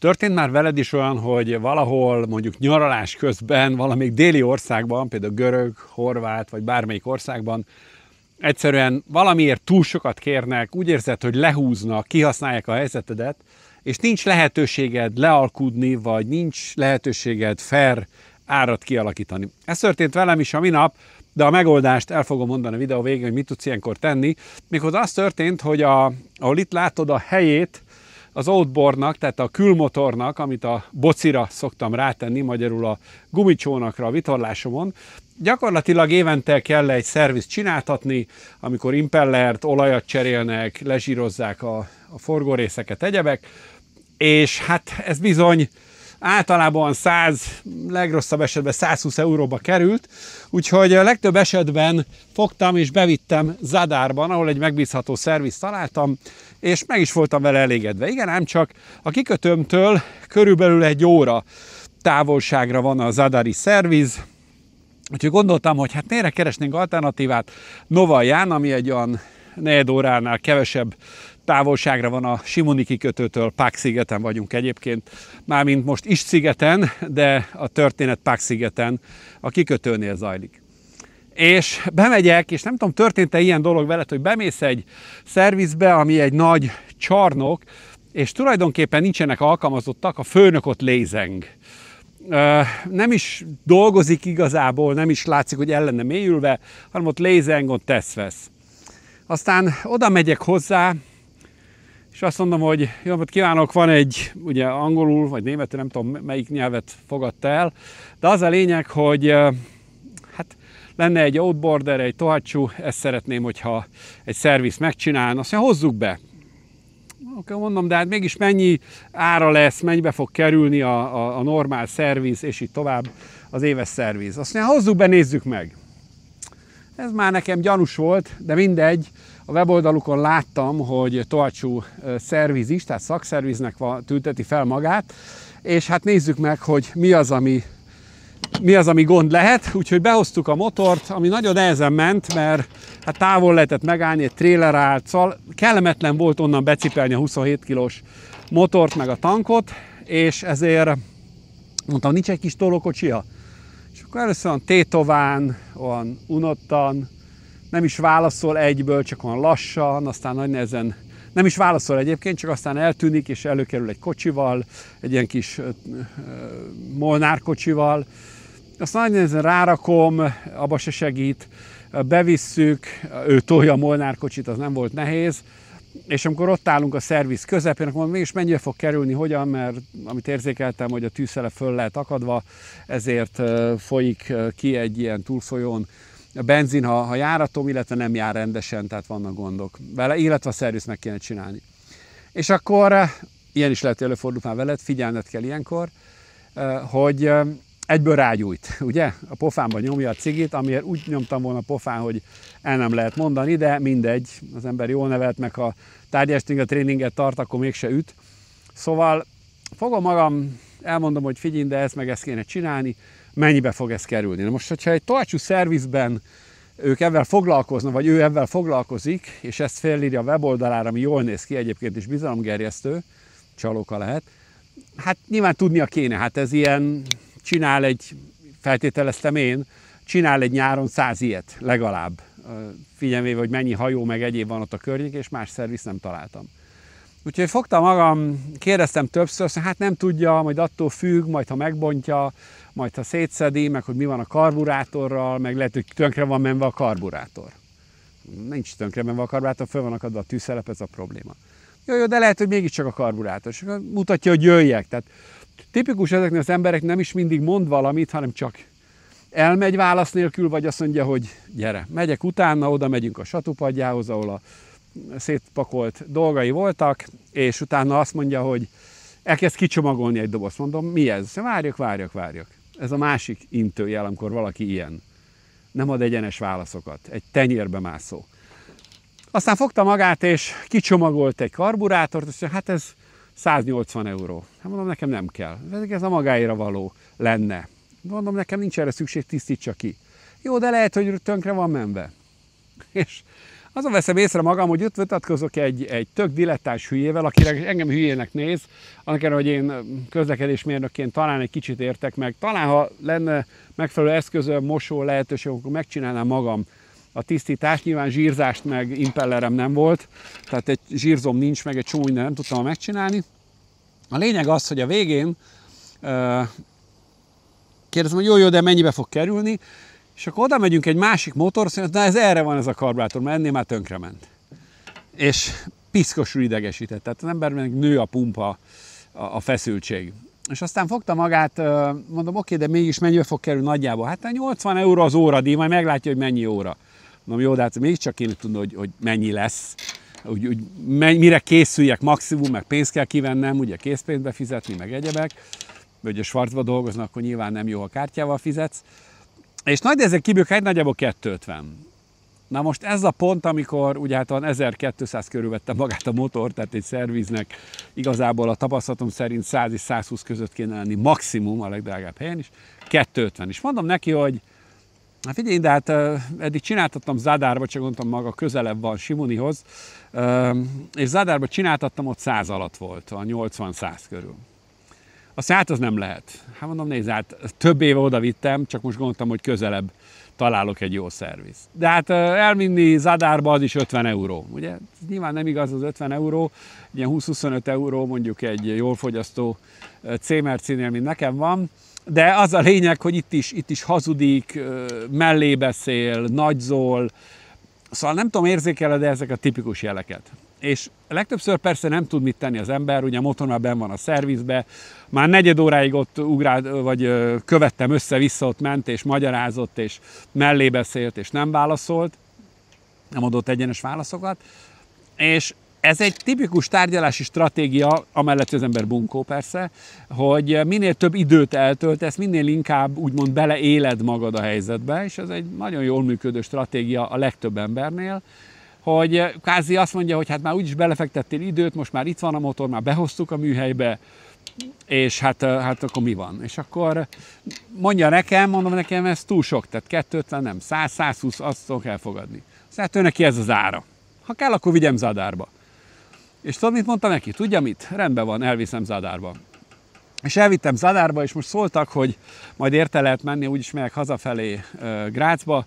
Történt már veled is olyan, hogy valahol mondjuk nyaralás közben, valamelyik déli országban, például görög, horvát vagy bármelyik országban, egyszerűen valamiért túl sokat kérnek, úgy érzed, hogy lehúznak, kihasználják a helyzetedet, és nincs lehetőséged lealkudni, vagy nincs lehetőséged fair árat kialakítani. Ez történt velem is a minap, de a megoldást el fogom mondani a videó végén, hogy mit tudsz ilyenkor tenni. Méghozzá az történt, hogy a, ahol itt látod a helyét, az outboardnak, tehát a külmotornak, amit a bocira szoktam rátenni, magyarul a gumicsónakra, a vitorlásomon, gyakorlatilag évente kell egy szervizt csináltatni, amikor impellert, olajat cserélnek, lezsírozzák a, a forgórészeket, egyebek, és hát ez bizony általában 100, legrosszabb esetben 120 euróba került, úgyhogy a legtöbb esetben fogtam és bevittem Zadárban, ahol egy megbízható szerviz találtam, és meg is voltam vele elégedve. Igen, ám csak a kikötőmtől körülbelül egy óra távolságra van a Zadári szerviz, Úgyhogy gondoltam, hogy hát mire keresnénk alternatívát. Novaján, ami egy olyan negyed óránál kevesebb távolságra van a Simoni kikötőtől, Pák szigeten vagyunk egyébként, mármint most is szigeten, de a történet Pák szigeten a kikötőnél zajlik. És bemegyek, és nem tudom, történt-e ilyen dolog veled, hogy bemész egy szervizbe, ami egy nagy csarnok, és tulajdonképpen nincsenek alkalmazottak, a főnök ott lézeng nem is dolgozik igazából, nem is látszik, hogy ellene mélyülve, hanem ott ott tesz-vesz. Aztán oda megyek hozzá, és azt mondom, hogy jó napot kívánok, van egy, ugye angolul vagy németül, nem tudom melyik nyelvet fogadta el, de az a lényeg, hogy hát lenne egy outboarder, egy tohatsú, ezt szeretném, hogyha egy szerviz megcsinálna, azt mondja, hozzuk be. Oké, mondom, de hát mégis mennyi ára lesz, mennyibe fog kerülni a, a, a normál szerviz, és így tovább az éves szerviz. Azt mondja, hozzuk be, nézzük meg. Ez már nekem gyanús volt, de mindegy, a weboldalukon láttam, hogy Tolcsú szerviz is, tehát szakszerviznek tülteti fel magát, és hát nézzük meg, hogy mi az, ami mi az, ami gond lehet, úgyhogy behoztuk a motort, ami nagyon nehezen ment, mert hát távol lehetett megállni, egy tréler állt, szóval kellemetlen volt onnan becipelni a 27 kilós motort, meg a tankot, és ezért mondtam, nincs egy kis tolókocsia? És akkor először olyan tétován, olyan unottan, nem is válaszol egyből, csak van lassan, aztán nagy nehezen nem is válaszol egyébként, csak aztán eltűnik, és előkerül egy kocsival, egy ilyen kis ö, molnár kocsival. Aztán nagy nehezen rárakom, abba se segít, bevisszük, ő tolja a molnár kocsit, az nem volt nehéz. És amikor ott állunk a szerviz közepén, akkor mondom, mégis mennyire fog kerülni, hogyan, mert amit érzékeltem, hogy a tűzszele föl lehet akadva, ezért folyik ki egy ilyen túlfolyón a benzin, ha, ha járatom, illetve nem jár rendesen, tehát vannak gondok vele, illetve a meg kéne csinálni. És akkor eh, ilyen is lehet, előfordul már veled, figyelned kell ilyenkor, eh, hogy eh, egyből rágyújt, ugye? A pofámba nyomja a cigit, amiért úgy nyomtam volna a pofán, hogy el nem lehet mondani, de mindegy, az ember jól nevelt, meg ha tárgyesting a tréninget tart, akkor mégse üt. Szóval fogom magam, elmondom, hogy figyelj, de ezt meg ezt kéne csinálni, mennyibe fog ez kerülni. Na most, hogyha egy tolcsú szervizben ők ebben foglalkoznak, vagy ő ebben foglalkozik, és ezt felírja a weboldalára, ami jól néz ki, egyébként is bizalomgerjesztő, csalóka lehet, hát nyilván tudnia kéne, hát ez ilyen, csinál egy, feltételeztem én, csinál egy nyáron száz ilyet legalább, figyelmével, hogy mennyi hajó meg egyéb van ott a környék, és más szerviz nem találtam. Úgyhogy fogtam magam, kérdeztem többször, szóval hát nem tudja, majd attól függ, majd ha megbontja, majd ha szétszedi, meg hogy mi van a karburátorral, meg lehet, hogy tönkre van menve a karburátor. Nincs tönkre menve a karburátor, föl van akadva a tűzszelep, ez a probléma. Jó, jó, de lehet, hogy mégiscsak a karburátor. És mutatja, hogy jöjjek. Tehát tipikus ezeknek az emberek nem is mindig mond valamit, hanem csak elmegy válasz nélkül, vagy azt mondja, hogy gyere, megyek utána, oda megyünk a satupadjához, ahol a szétpakolt dolgai voltak, és utána azt mondja, hogy elkezd kicsomagolni egy dobozt. Mondom, mi ez? Szóval várjak, várjak, várjak. Ez a másik intőjel, amikor valaki ilyen. Nem ad egyenes válaszokat. Egy tenyérbe mászó. Aztán fogta magát, és kicsomagolt egy karburátort, és hát ez 180 euró. Hát mondom, nekem nem kell. Ez a magáira való lenne. Mondom, nekem nincs erre szükség, tisztítsa ki. Jó, de lehet, hogy tönkre van menve. És azon veszem észre magam, hogy ott vitatkozok egy, egy tök dilettáns hülyével, akire engem hülyének néz, annak hogy én közlekedésmérnökként talán egy kicsit értek meg. Talán, ha lenne megfelelő eszközöm, mosó lehetőség, akkor megcsinálnám magam a tisztítást. Nyilván zsírzást meg impellerem nem volt, tehát egy zsírzom nincs, meg egy csomó minden nem tudtam megcsinálni. A lényeg az, hogy a végén kérdezem, hogy jó, jó, de mennyibe fog kerülni, és akkor oda megyünk egy másik motorszínet, na ez erre van ez a karburátor, mert ennél már ment. És piszkos idegesített, tehát az embernek nő a pumpa, a, a feszültség. És aztán fogta magát, mondom, oké, de mégis mennyibe fog kerülni nagyjából? Hát 80 euró az óra díj, majd meglátja, hogy mennyi óra. Mondom, jó, de hát mégiscsak kéne tudni, hogy, hogy mennyi lesz. Úgy, úgy, mire készüljek maximum, meg pénzt kell kivennem, ugye készpénzbe fizetni, meg egyebek. Ugye a dolgoznak, akkor nyilván nem jó, a kártyával fizetsz és nagy kibők egy nagyjából 250. Na most ez a pont, amikor ugye hát van 1200 körül vette magát a motor, tehát egy szerviznek igazából a tapasztalatom szerint 100 és 120 között kéne lenni maximum a legdrágább helyen is, 250. És mondom neki, hogy Hát figyelj, de hát eddig csináltattam Zadárba, csak mondtam maga közelebb van Simunihoz, és Zadárba csináltattam, ott 100 alatt volt, a 80-100 körül. A szát az nem lehet. Hát mondom, nézd, hát több éve oda vittem, csak most gondoltam, hogy közelebb találok egy jó szerviz. De hát elvinni Zadárba az is 50 euró. Ugye nyilván nem igaz az 50 euró, ilyen 20-25 euró mondjuk egy jól fogyasztó C-mercinél, mint nekem van, de az a lényeg, hogy itt is, itt is hazudik, mellé beszél, nagyzol, szóval nem tudom, érzékeled -e ezek a tipikus jeleket és legtöbbször persze nem tud mit tenni az ember, ugye a motor már ben van a szervizbe, már negyed óráig ott ugrált, vagy követtem össze-vissza, ott ment, és magyarázott, és mellé beszélt, és nem válaszolt, nem adott egyenes válaszokat, és ez egy tipikus tárgyalási stratégia, amellett, az ember bunkó persze, hogy minél több időt eltöltesz, minél inkább úgymond beleéled magad a helyzetbe, és ez egy nagyon jól működő stratégia a legtöbb embernél, hogy eh, Kázi azt mondja, hogy hát már úgyis belefektettél időt, most már itt van a motor, már behoztuk a műhelybe, és hát, eh, hát akkor mi van? És akkor mondja nekem, mondom nekem, ez túl sok, tehát 250 nem, 100, 120, azt tudok elfogadni. Szóval ő hát neki ez az ára. Ha kell, akkor vigyem Zadárba. És tudod, mit mondta neki? Tudja mit? Rendben van, elviszem Zadárba. És elvittem Zadárba, és most szóltak, hogy majd érte lehet menni, úgyis megyek hazafelé eh, Grácsba,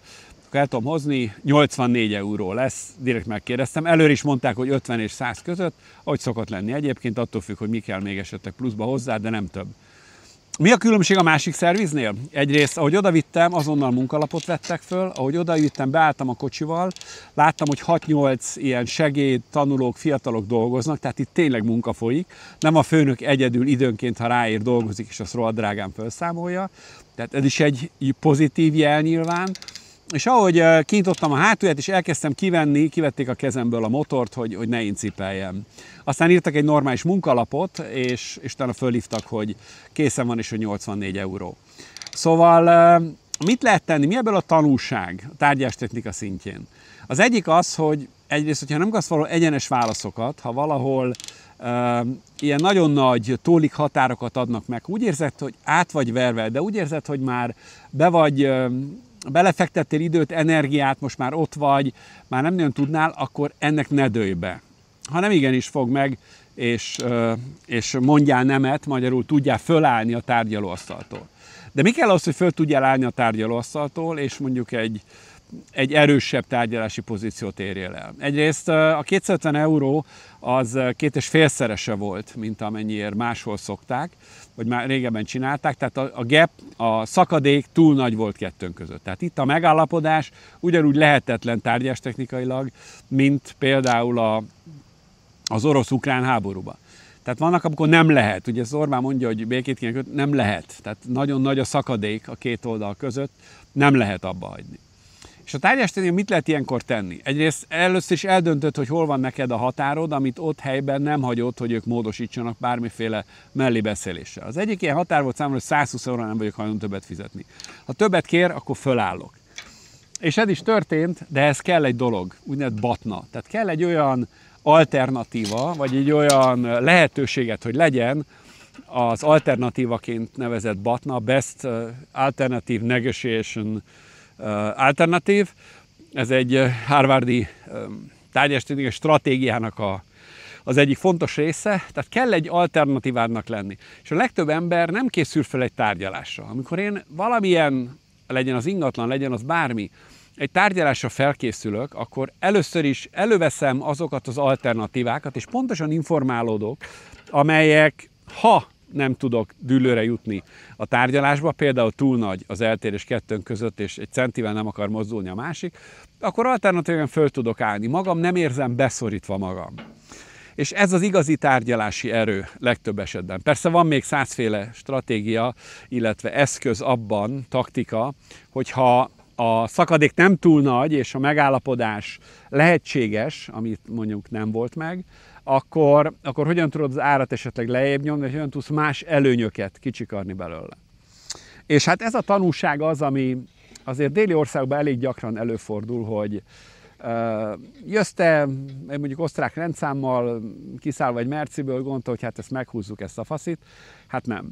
akkor el tudom hozni, 84 euró lesz, direkt megkérdeztem. Előre is mondták, hogy 50 és 100 között, ahogy szokott lenni egyébként, attól függ, hogy mi kell még esetleg pluszba hozzá, de nem több. Mi a különbség a másik szerviznél? Egyrészt, ahogy odavittem, azonnal munkalapot vettek föl, ahogy odavittem, beálltam a kocsival, láttam, hogy 6-8 ilyen segéd, tanulók, fiatalok dolgoznak, tehát itt tényleg munka folyik, nem a főnök egyedül időnként, ha ráér, dolgozik, és azt rohadt drágán felszámolja, tehát ez is egy pozitív jel nyilván, és ahogy eh, kinyitottam a hátulját, és elkezdtem kivenni, kivették a kezemből a motort, hogy, hogy ne incipeljem. Aztán írtak egy normális munkalapot, és, és utána fölhívtak, hogy készen van, és hogy 84 euró. Szóval eh, mit lehet tenni? Mi ebből a tanulság a technika szintjén? Az egyik az, hogy egyrészt, hogyha nem kapsz való egyenes válaszokat, ha valahol uh, ilyen nagyon nagy tólik határokat adnak meg, úgy érzed, hogy át vagy verve, de úgy érzed, hogy már be vagy belefektettél időt, energiát, most már ott vagy, már nem nagyon tudnál, akkor ennek ne dőlj be. nem igenis fog meg, és, és mondjál nemet, magyarul tudjál fölállni a tárgyalóasztaltól. De mi kell az, hogy föl tudjál állni a tárgyalóasztaltól, és mondjuk egy, egy erősebb tárgyalási pozíciót érjél el. Egyrészt a 250 euró az két és félszerese volt, mint amennyiért máshol szokták, vagy már régebben csinálták, tehát a, a gap, a szakadék túl nagy volt kettőnk között. Tehát itt a megállapodás ugyanúgy lehetetlen tárgyás technikailag, mint például a, az orosz-ukrán háborúban. Tehát vannak, amikor nem lehet. Ugye ez Orbán mondja, hogy békét kéne nem lehet. Tehát nagyon nagy a szakadék a két oldal között, nem lehet abba hagyni. És a tárgyásténél mit lehet ilyenkor tenni? Egyrészt először is eldöntött, hogy hol van neked a határod, amit ott helyben nem hagyod, hogy ők módosítsanak bármiféle mellébeszéléssel. Az egyik ilyen határ volt számomra, hogy 120 euróra nem vagyok hajlandó többet fizetni. Ha többet kér, akkor fölállok. És ez is történt, de ez kell egy dolog, úgynevezett batna. Tehát kell egy olyan alternatíva, vagy egy olyan lehetőséget, hogy legyen, az alternatívaként nevezett batna, Best uh, Alternative Negotiation alternatív. Ez egy Harvardi tárgyestényleges stratégiának a, az egyik fontos része, tehát kell egy alternatívának lenni. És a legtöbb ember nem készül fel egy tárgyalásra. Amikor én valamilyen, legyen az ingatlan, legyen az bármi, egy tárgyalásra felkészülök, akkor először is előveszem azokat az alternatívákat, és pontosan informálódok, amelyek ha nem tudok dűlőre jutni a tárgyalásba, például túl nagy az eltérés kettőnk között, és egy centivel nem akar mozdulni a másik, akkor alternatívan föl tudok állni. Magam nem érzem beszorítva magam. És ez az igazi tárgyalási erő legtöbb esetben. Persze van még százféle stratégia, illetve eszköz abban, taktika, hogyha a szakadék nem túl nagy, és a megállapodás lehetséges, amit mondjuk nem volt meg, akkor, akkor hogyan tudod az árat esetleg lejjebb nyomni, és hogyan tudsz más előnyöket kicsikarni belőle. És hát ez a tanulság az, ami azért déli országban elég gyakran előfordul, hogy jössz te mondjuk osztrák rendszámmal, kiszállva egy merciből, gondolta, hogy hát ezt meghúzzuk, ezt a faszit. Hát nem.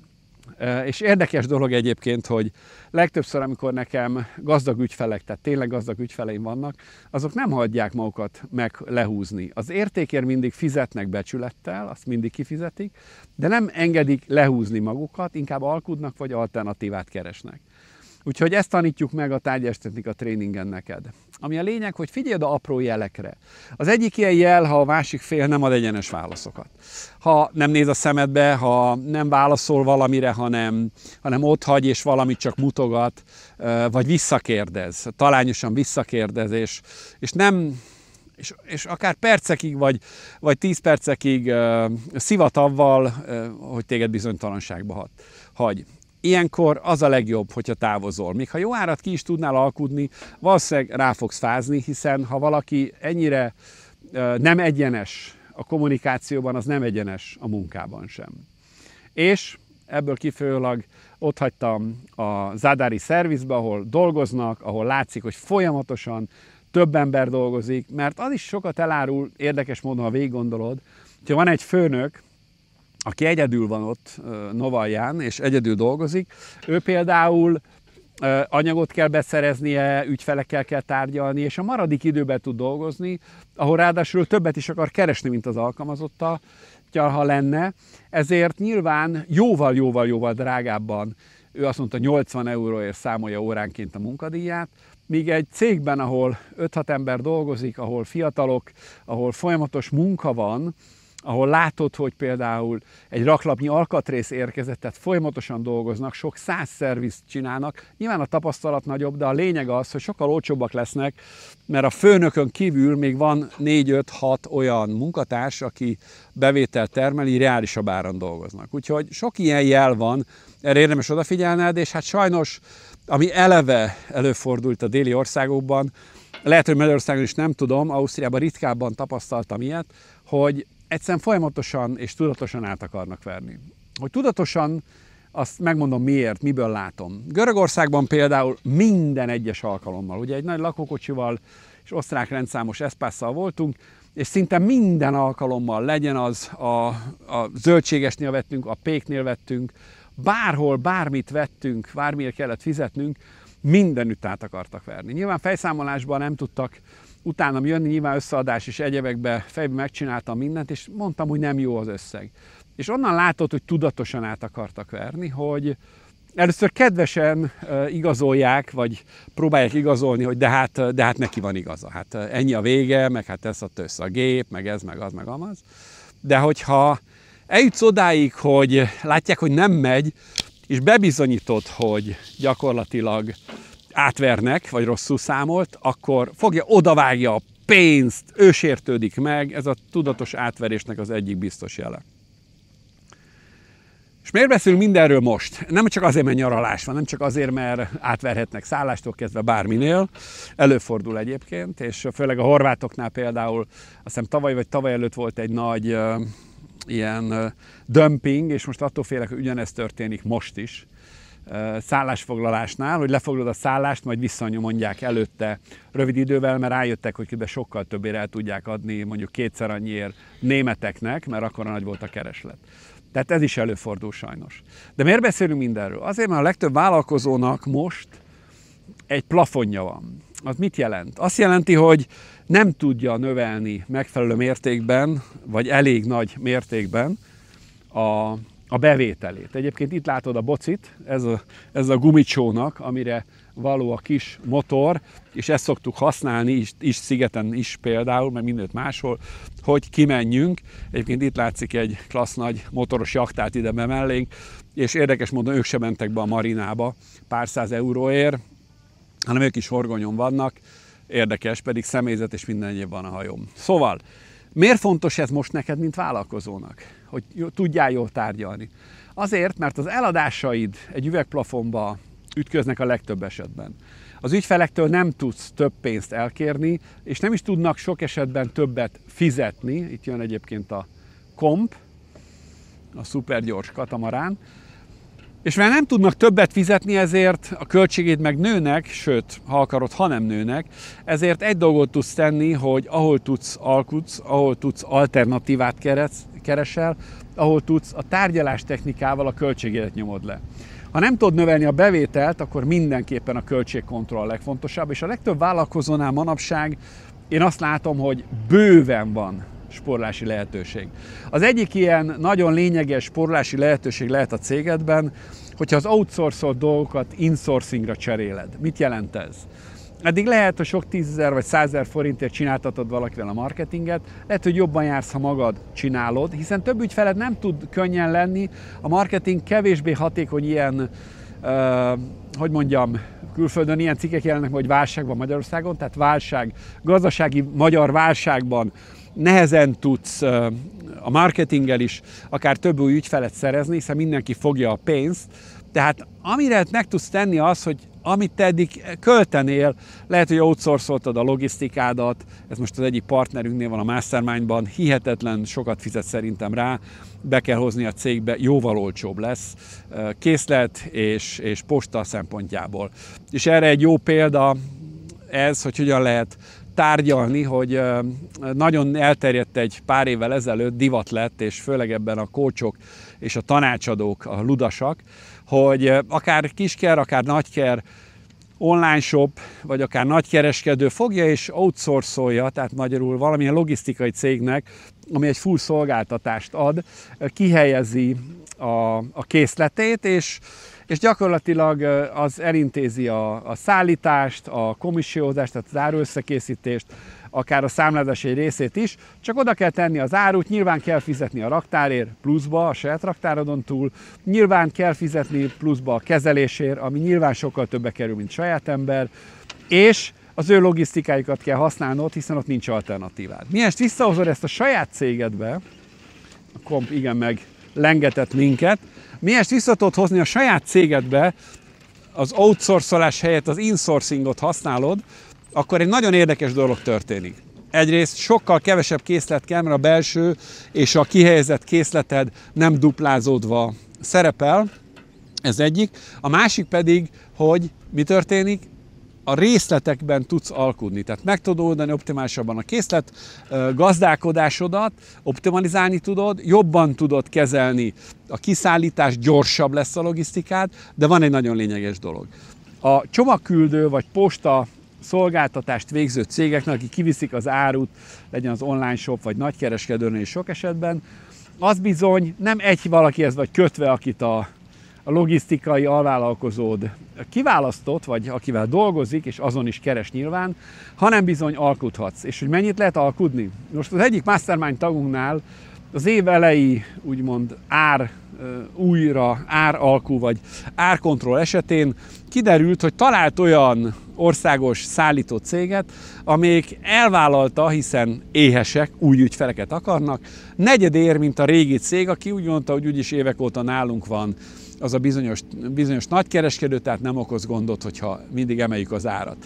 És érdekes dolog egyébként, hogy legtöbbször, amikor nekem gazdag ügyfelek, tehát tényleg gazdag ügyfeleim vannak, azok nem hagyják magukat meg lehúzni. Az értékért mindig fizetnek becsülettel, azt mindig kifizetik, de nem engedik lehúzni magukat, inkább alkudnak vagy alternatívát keresnek. Úgyhogy ezt tanítjuk meg a a tréningen neked. Ami a lényeg, hogy figyeld a apró jelekre. Az egyik ilyen jel, ha a másik fél nem ad egyenes válaszokat. Ha nem néz a szemedbe, ha nem válaszol valamire, hanem, hanem ott hagy és valamit csak mutogat, vagy visszakérdez, talányosan visszakérdez, és, és nem, és, és akár percekig, vagy, vagy tíz percekig uh, szivatavval, uh, hogy téged bizonytalanságba hat, hagy. Ilyenkor az a legjobb, hogyha távozol. Még ha jó árat ki is tudnál alkudni, valószínűleg rá fogsz fázni, hiszen ha valaki ennyire nem egyenes a kommunikációban, az nem egyenes a munkában sem. És ebből kifejezőleg ott hagytam a Zádári szervizbe, ahol dolgoznak, ahol látszik, hogy folyamatosan több ember dolgozik, mert az is sokat elárul, érdekes módon, ha gondolod, hogyha van egy főnök, aki egyedül van ott Novalján, és egyedül dolgozik, ő például anyagot kell beszereznie, ügyfelekkel kell tárgyalni, és a maradik időben tud dolgozni, ahol ráadásul többet is akar keresni, mint az alkalmazotta, ha lenne, ezért nyilván jóval-jóval-jóval drágábban ő azt mondta 80 euróért számolja óránként a munkadíját, míg egy cégben, ahol 5-6 ember dolgozik, ahol fiatalok, ahol folyamatos munka van, ahol látod, hogy például egy raklapnyi alkatrész érkezett, tehát folyamatosan dolgoznak, sok száz szervizt csinálnak. Nyilván a tapasztalat nagyobb, de a lényeg az, hogy sokkal olcsóbbak lesznek, mert a főnökön kívül még van 4-5-6 olyan munkatárs, aki bevétel termeli, reálisabb áron dolgoznak. Úgyhogy sok ilyen jel van, erre érdemes odafigyelned, és hát sajnos, ami eleve előfordult a déli országokban, lehet, hogy Magyarországon is nem tudom, Ausztriában ritkábban tapasztaltam ilyet, hogy egyszerűen folyamatosan és tudatosan át akarnak verni. Hogy tudatosan, azt megmondom miért, miből látom. Görögországban például minden egyes alkalommal, ugye egy nagy lakókocsival és osztrák rendszámos eszpásszal voltunk, és szinte minden alkalommal legyen az a, a zöldségesnél vettünk, a péknél vettünk, bárhol bármit vettünk, bármiért kellett fizetnünk, mindenütt át akartak verni. Nyilván fejszámolásban nem tudtak utána jönni, nyilván összeadás és egyebekbe fejbe megcsináltam mindent, és mondtam, hogy nem jó az összeg. És onnan látott, hogy tudatosan át akartak verni, hogy először kedvesen igazolják, vagy próbálják igazolni, hogy de hát, de hát neki van igaza. Hát ennyi a vége, meg hát ez a össze a gép, meg ez, meg az, meg amaz. De hogyha eljutsz odáig, hogy látják, hogy nem megy, és bebizonyítod, hogy gyakorlatilag átvernek, vagy rosszul számolt, akkor fogja, odavágja a pénzt, ő sértődik meg, ez a tudatos átverésnek az egyik biztos jele. És miért beszélünk mindenről most? Nem csak azért, mert nyaralás van, nem csak azért, mert átverhetnek szállástól kezdve bárminél, előfordul egyébként, és főleg a horvátoknál például, azt hiszem tavaly vagy tavaly előtt volt egy nagy uh, ilyen uh, dumping, és most attól félek, hogy ugyanezt történik most is, szállásfoglalásnál, hogy lefoglod a szállást, majd visszanyomondják előtte rövid idővel, mert rájöttek, hogy kb. sokkal többére el tudják adni mondjuk kétszer annyiért németeknek, mert akkor nagy volt a kereslet. Tehát ez is előfordul sajnos. De miért beszélünk mindenről? Azért, mert a legtöbb vállalkozónak most egy plafonja van. Az mit jelent? Azt jelenti, hogy nem tudja növelni megfelelő mértékben, vagy elég nagy mértékben a a bevételét. Egyébként itt látod a bocit, ez a, ez a gumicsónak, amire való a kis motor, és ezt szoktuk használni is, is szigeten is például, mert mindent máshol, hogy kimenjünk. Egyébként itt látszik egy klassz nagy motoros jaktát ide bemellénk, és érdekes módon ők sem mentek be a marinába pár száz euróért, hanem ők is horgonyon vannak, érdekes, pedig személyzet és minden egyéb van a hajom. Szóval, miért fontos ez most neked, mint vállalkozónak? hogy tudjál jól tárgyalni. Azért, mert az eladásaid egy üvegplafonba ütköznek a legtöbb esetben. Az ügyfelektől nem tudsz több pénzt elkérni, és nem is tudnak sok esetben többet fizetni. Itt jön egyébként a komp, a szupergyors katamarán. És mert nem tudnak többet fizetni, ezért a költségét meg nőnek, sőt, ha akarod, ha nem nőnek, ezért egy dolgot tudsz tenni, hogy ahol tudsz alkutsz, ahol tudsz alternatívát keresel, ahol tudsz a tárgyalás technikával a költségét nyomod le. Ha nem tudod növelni a bevételt, akkor mindenképpen a költségkontroll a legfontosabb, és a legtöbb vállalkozónál manapság én azt látom, hogy bőven van sporlási lehetőség. Az egyik ilyen nagyon lényeges sporlási lehetőség lehet a cégedben, hogyha az outsourcolt dolgokat insourcingra cseréled. Mit jelent ez? Eddig lehet, hogy sok tízezer vagy százer forintért csináltatod valakivel a marketinget, lehet, hogy jobban jársz, ha magad csinálod, hiszen több ügyfeled nem tud könnyen lenni, a marketing kevésbé hatékony ilyen, uh, hogy mondjam, külföldön ilyen cikkek jelennek, hogy válságban Magyarországon, tehát válság, gazdasági magyar válságban nehezen tudsz a marketinggel is akár több új ügyfelet szerezni, hiszen mindenki fogja a pénzt. Tehát amire meg tudsz tenni az, hogy amit te eddig költenél, lehet, hogy outsourcoltad a logisztikádat, ez most az egyik partnerünknél van a Mastermindban, hihetetlen sokat fizet szerintem rá, be kell hozni a cégbe, jóval olcsóbb lesz készlet és, és posta szempontjából. És erre egy jó példa ez, hogy hogyan lehet tárgyalni, hogy nagyon elterjedt egy pár évvel ezelőtt divat lett, és főleg ebben a kócsok és a tanácsadók, a ludasak, hogy akár kisker, akár nagyker, online shop, vagy akár nagykereskedő fogja és outsourcolja, tehát magyarul valamilyen logisztikai cégnek, ami egy full szolgáltatást ad, kihelyezi a, a készletét, és és gyakorlatilag az elintézi a, a szállítást, a komissiózást, tehát az árösszekészítést, akár a számlázás egy részét is, csak oda kell tenni az árut, nyilván kell fizetni a raktárért pluszba, a saját raktárodon túl, nyilván kell fizetni pluszba a kezelésért, ami nyilván sokkal többe kerül, mint saját ember, és az ő logisztikájukat kell használnod, hiszen ott nincs alternatívád. Miért visszahozod ezt a saját cégedbe, a komp igen meg lengetett minket. Mi ezt vissza hozni a saját cégedbe, az outsourcolás helyett az insourcingot használod, akkor egy nagyon érdekes dolog történik. Egyrészt sokkal kevesebb készlet kell, mert a belső és a kihelyezett készleted nem duplázódva szerepel, ez egyik. A másik pedig, hogy mi történik? a részletekben tudsz alkudni. Tehát meg tudod oldani optimálisabban a készlet gazdálkodásodat, optimalizálni tudod, jobban tudod kezelni a kiszállítás, gyorsabb lesz a logisztikád, de van egy nagyon lényeges dolog. A csomagküldő vagy posta szolgáltatást végző cégeknek, akik kiviszik az árut, legyen az online shop vagy nagykereskedőnél sok esetben, az bizony nem egy valakihez vagy kötve, akit a a logisztikai alvállalkozód kiválasztott, vagy akivel dolgozik, és azon is keres nyilván, hanem bizony alkudhatsz. És hogy mennyit lehet alkudni? Most az egyik mastermind tagunknál az év elejé úgymond ár újra alkú vagy árkontroll esetén kiderült, hogy talált olyan országos szállító céget, amelyik elvállalta, hiszen éhesek, új ügyfeleket akarnak, negyedér, mint a régi cég, aki úgy mondta, hogy úgyis évek óta nálunk van az a bizonyos, bizonyos nagykereskedő, tehát nem okoz gondot, hogyha mindig emeljük az árat.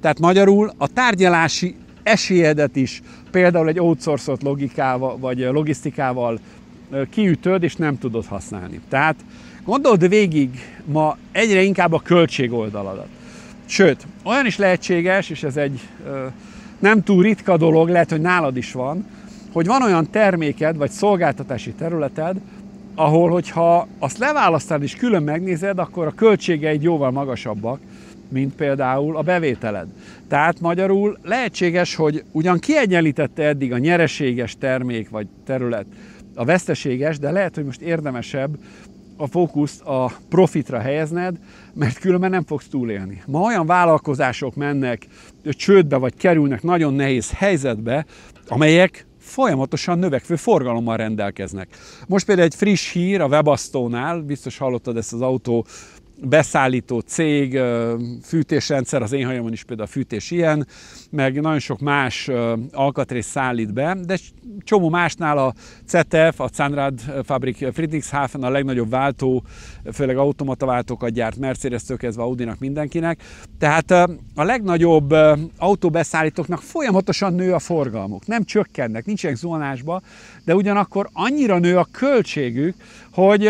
Tehát magyarul a tárgyalási esélyedet is például egy outsourcot logikával vagy logisztikával kiütöd, és nem tudod használni. Tehát gondold végig ma egyre inkább a költség oldaladat. Sőt, olyan is lehetséges, és ez egy nem túl ritka dolog, lehet, hogy nálad is van, hogy van olyan terméked vagy szolgáltatási területed, ahol, hogyha azt leválasztál és külön megnézed, akkor a költségeid jóval magasabbak, mint például a bevételed. Tehát magyarul lehetséges, hogy ugyan kiegyenlítette eddig a nyereséges termék vagy terület a veszteséges, de lehet, hogy most érdemesebb a fókuszt a profitra helyezned, mert különben nem fogsz túlélni. Ma olyan vállalkozások mennek csődbe, vagy kerülnek nagyon nehéz helyzetbe, amelyek folyamatosan növekvő forgalommal rendelkeznek. Most például egy friss hír a Webasztónál, biztos hallottad ezt az autó beszállító cég, fűtésrendszer, az én hajamon is például a fűtés ilyen, meg nagyon sok más alkatrész szállít be, de csomó másnál a CETEF, a Zandrad Fabrik Friedrichshafen a legnagyobb váltó, főleg automata váltókat gyárt Mercedes-től kezdve Audinak mindenkinek. Tehát a legnagyobb autóbeszállítóknak folyamatosan nő a forgalmuk, nem csökkennek, nincsenek zónásba, de ugyanakkor annyira nő a költségük, hogy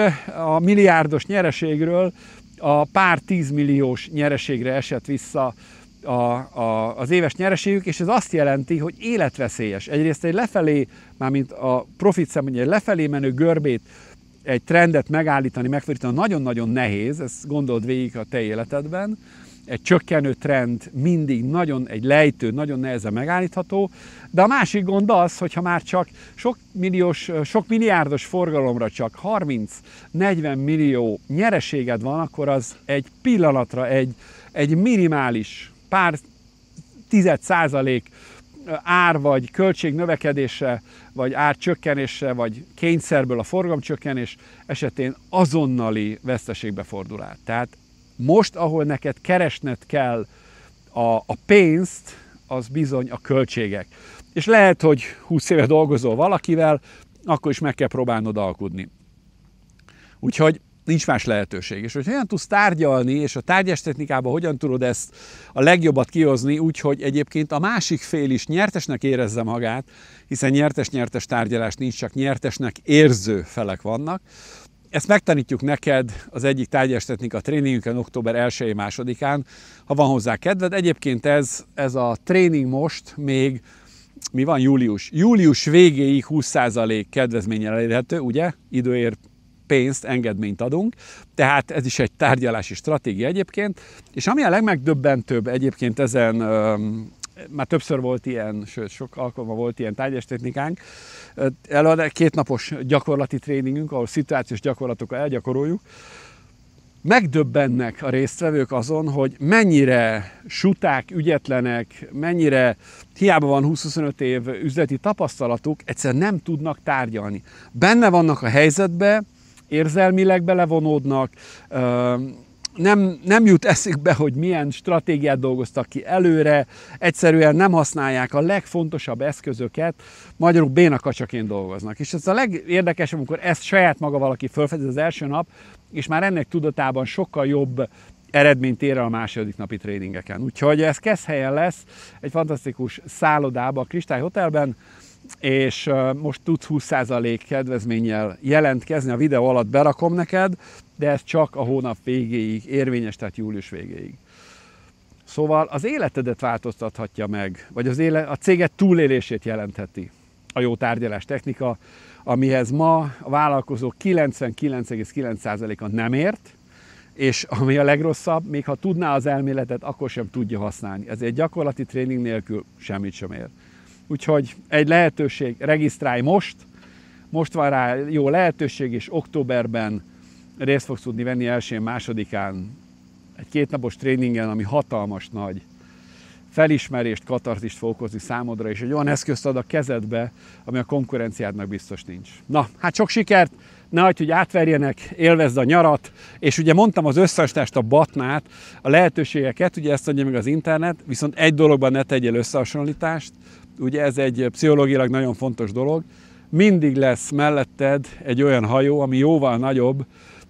a milliárdos nyereségről a pár tízmilliós nyereségre esett vissza a, a, az éves nyereségük, és ez azt jelenti, hogy életveszélyes. Egyrészt egy lefelé, mármint a profit szempontjából egy lefelé menő görbét, egy trendet megállítani, megfordítani nagyon-nagyon nehéz, ezt gondold végig a te életedben, egy csökkenő trend mindig nagyon egy lejtő, nagyon nehezen megállítható, de a másik gond az, hogyha már csak sok, milliós, sok milliárdos forgalomra csak 30-40 millió nyereséged van, akkor az egy pillanatra egy, egy minimális pár tized százalék ár vagy költség növekedése, vagy ár csökkenése, vagy kényszerből a forgalom csökkenés esetén azonnali veszteségbe fordul át. Tehát most, ahol neked keresned kell a, a pénzt, az bizony a költségek. És lehet, hogy 20 éve dolgozol valakivel, akkor is meg kell próbálnod alkudni. Úgyhogy nincs más lehetőség. És hogy hogyan tudsz tárgyalni, és a tárgyas technikában hogyan tudod ezt a legjobbat kihozni, úgyhogy egyébként a másik fél is nyertesnek érezze magát, hiszen nyertes-nyertes tárgyalás nincs, csak nyertesnek érző felek vannak, ezt megtanítjuk neked az egyik a tréningünkön október 1 másodikán, ha van hozzá kedved. Egyébként ez, ez a tréning most még, mi van július? Július végéig 20% kedvezménnyel elérhető, ugye? Időért pénzt, engedményt adunk, tehát ez is egy tárgyalási stratégia egyébként, és ami a legmegdöbbentőbb egyébként ezen már többször volt ilyen, sőt, sok alkalommal volt ilyen tárgyestechnikánk. egy kétnapos gyakorlati tréningünk, ahol szituációs gyakorlatokkal elgyakoroljuk. Megdöbbennek a résztvevők azon, hogy mennyire suták, ügyetlenek, mennyire hiába van 20-25 év üzleti tapasztalatuk, egyszer nem tudnak tárgyalni. Benne vannak a helyzetbe, érzelmileg belevonódnak, nem, nem jut eszükbe, hogy milyen stratégiát dolgoztak ki előre, egyszerűen nem használják a legfontosabb eszközöket, magyarul bénakacsaként dolgoznak. És ez a legérdekesebb, amikor ezt saját maga valaki felfedez az első nap, és már ennek tudatában sokkal jobb eredményt ér a második napi tréningeken. Úgyhogy ez kezd helyen lesz egy fantasztikus szállodába, a Kristály Hotelben, és most tudsz 20% kedvezménnyel jelentkezni, a videó alatt berakom neked, de ez csak a hónap végéig érvényes, tehát július végéig. Szóval az életedet változtathatja meg, vagy az éle, a céget túlélését jelentheti a jó tárgyalás technika, amihez ma a vállalkozó 99,9%-a nem ért, és ami a legrosszabb, még ha tudná az elméletet, akkor sem tudja használni. Ezért gyakorlati tréning nélkül semmit sem ér. Úgyhogy egy lehetőség, regisztrálj most, most van rá jó lehetőség, és októberben részt fogsz tudni venni elsőn, másodikán egy kétnapos tréningen, ami hatalmas nagy felismerést, katarzist fog okozni számodra, és egy olyan eszközt ad a kezedbe, ami a konkurenciádnak biztos nincs. Na, hát sok sikert, ne hagyd, hogy átverjenek, élvezd a nyarat, és ugye mondtam az összehasonlítást, a batnát, a lehetőségeket, ugye ezt adja meg az internet, viszont egy dologban ne tegyél összehasonlítást, ugye ez egy pszichológilag nagyon fontos dolog, mindig lesz melletted egy olyan hajó, ami jóval nagyobb,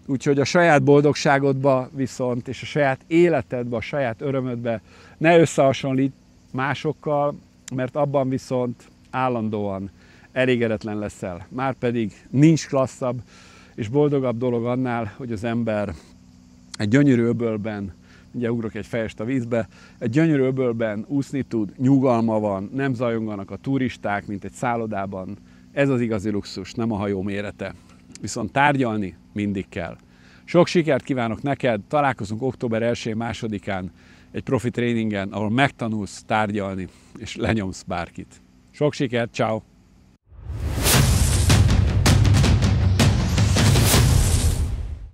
úgyhogy a saját boldogságodba viszont, és a saját életedbe, a saját örömödbe ne összehasonlít másokkal, mert abban viszont állandóan elégedetlen leszel. Márpedig nincs klasszabb és boldogabb dolog annál, hogy az ember egy gyönyörű öbölben ugye ugrok egy fejest a vízbe, egy gyönyörű öbölben úszni tud, nyugalma van, nem zajonganak a turisták, mint egy szállodában. Ez az igazi luxus, nem a hajó mérete. Viszont tárgyalni mindig kell. Sok sikert kívánok neked, találkozunk október 1-2-án egy profi tréningen, ahol megtanulsz tárgyalni, és lenyomsz bárkit. Sok sikert, ciao!